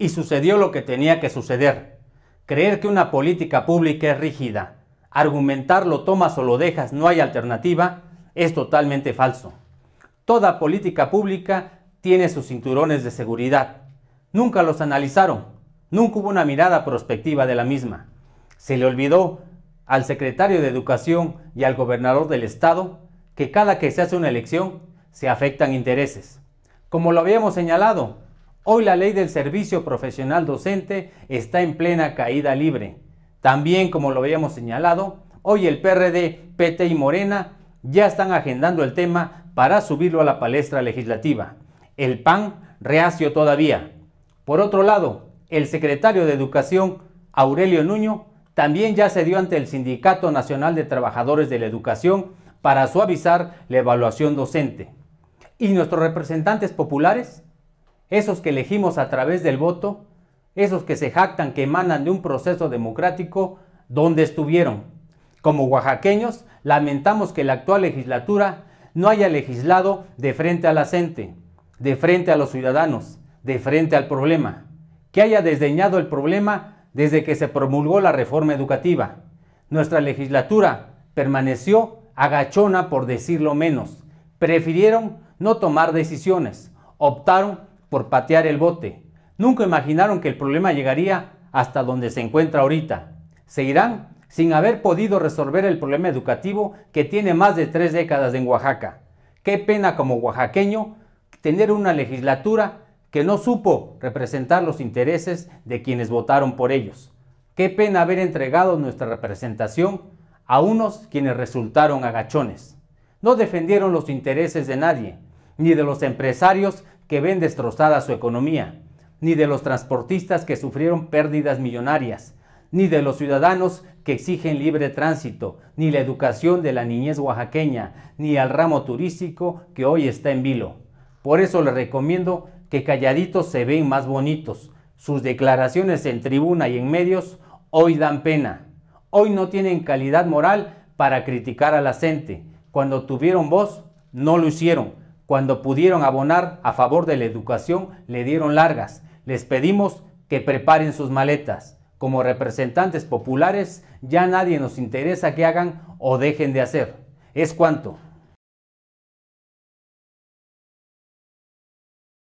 Y sucedió lo que tenía que suceder. Creer que una política pública es rígida, argumentar lo tomas o lo dejas, no hay alternativa, es totalmente falso. Toda política pública tiene sus cinturones de seguridad. Nunca los analizaron, nunca hubo una mirada prospectiva de la misma. Se le olvidó al secretario de Educación y al gobernador del estado que cada que se hace una elección se afectan intereses. Como lo habíamos señalado, Hoy la ley del servicio profesional docente está en plena caída libre. También, como lo habíamos señalado, hoy el PRD, PT y Morena ya están agendando el tema para subirlo a la palestra legislativa. El PAN reacio todavía. Por otro lado, el secretario de Educación, Aurelio Nuño, también ya se dio ante el Sindicato Nacional de Trabajadores de la Educación para suavizar la evaluación docente. ¿Y nuestros representantes populares? esos que elegimos a través del voto, esos que se jactan que emanan de un proceso democrático, donde estuvieron? Como oaxaqueños, lamentamos que la actual legislatura no haya legislado de frente a la gente, de frente a los ciudadanos, de frente al problema, que haya desdeñado el problema desde que se promulgó la reforma educativa. Nuestra legislatura permaneció agachona por decirlo menos. Prefirieron no tomar decisiones, optaron por patear el bote. Nunca imaginaron que el problema llegaría hasta donde se encuentra ahorita. Se irán sin haber podido resolver el problema educativo que tiene más de tres décadas en Oaxaca. Qué pena como oaxaqueño tener una legislatura que no supo representar los intereses de quienes votaron por ellos. Qué pena haber entregado nuestra representación a unos quienes resultaron agachones. No defendieron los intereses de nadie, ni de los empresarios que ven destrozada su economía, ni de los transportistas que sufrieron pérdidas millonarias, ni de los ciudadanos que exigen libre tránsito, ni la educación de la niñez oaxaqueña, ni al ramo turístico que hoy está en vilo. Por eso les recomiendo que calladitos se ven más bonitos. Sus declaraciones en tribuna y en medios hoy dan pena. Hoy no tienen calidad moral para criticar a la gente. Cuando tuvieron voz, no lo hicieron cuando pudieron abonar a favor de la educación, le dieron largas. Les pedimos que preparen sus maletas. Como representantes populares, ya nadie nos interesa que hagan o dejen de hacer. Es cuanto.